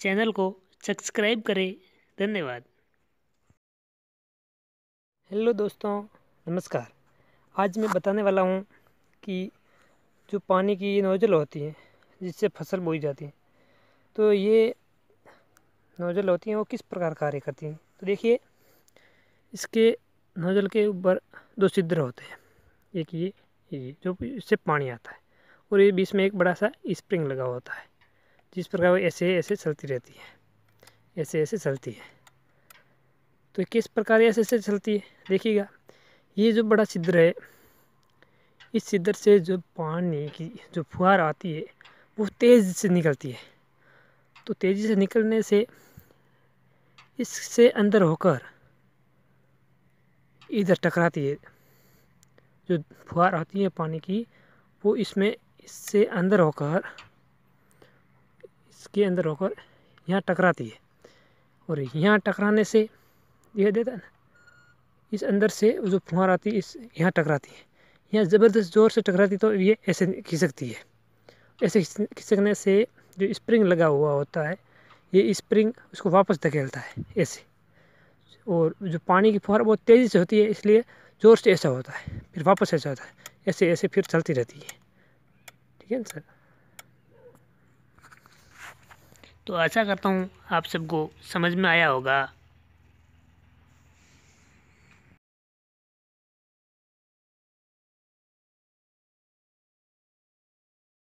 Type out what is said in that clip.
channel को subscribe करें धन्यवाद हेलो दोस्तों नमस्कार आज मैं बताने वाला हूँ कि जो पानी की नोज़ल होती है जिससे फसल बोई जाती है तो ये नोज़ल होती हैं वो किस प्रकार कार्य करती हैं तो देखिए इसके नोज़ल के ऊपर दो छिद्र होते हैं एक ये ये जो इससे पानी आता है और ये बीच में एक बड़ा सा स्प्रिंग लगा होता है जिस प्रकार वो ऐसे ऐसे चलती रहती है ऐसे ऐसे चलती है तो किस प्रकार ऐसे ऐसे चलती है देखिएगा ये जो बड़ा छिद्र है इस छिद्र से जो पानी की जो फुहार आती है वो तेज़ से निकलती है तो तेज़ी से निकलने से इससे अंदर होकर इधर टकराती है जो फुहार आती है पानी की वो इसमें इससे अंदर होकर इसके अंदर होकर यहाँ टकराती है और यहाँ टकराने से यह देता है ना इस अंदर से जो फुहार आती है इस यहाँ टकराती है यहाँ ज़बरदस्त ज़ोर से टकराती तो ये ऐसे खिसकती है ऐसे खिसकने से जो स्प्रिंग लगा हुआ होता है ये स्प्रिंग उसको वापस धकेलता है ऐसे और जो पानी की फुहार बहुत तेज़ी से होती है इसलिए ज़ोर से ऐसा होता है फिर वापस ऐसा होता है ऐसे ऐसे फिर चलती रहती है ठीक है ना सर तो आशा करता हूँ आप सबको समझ में आया होगा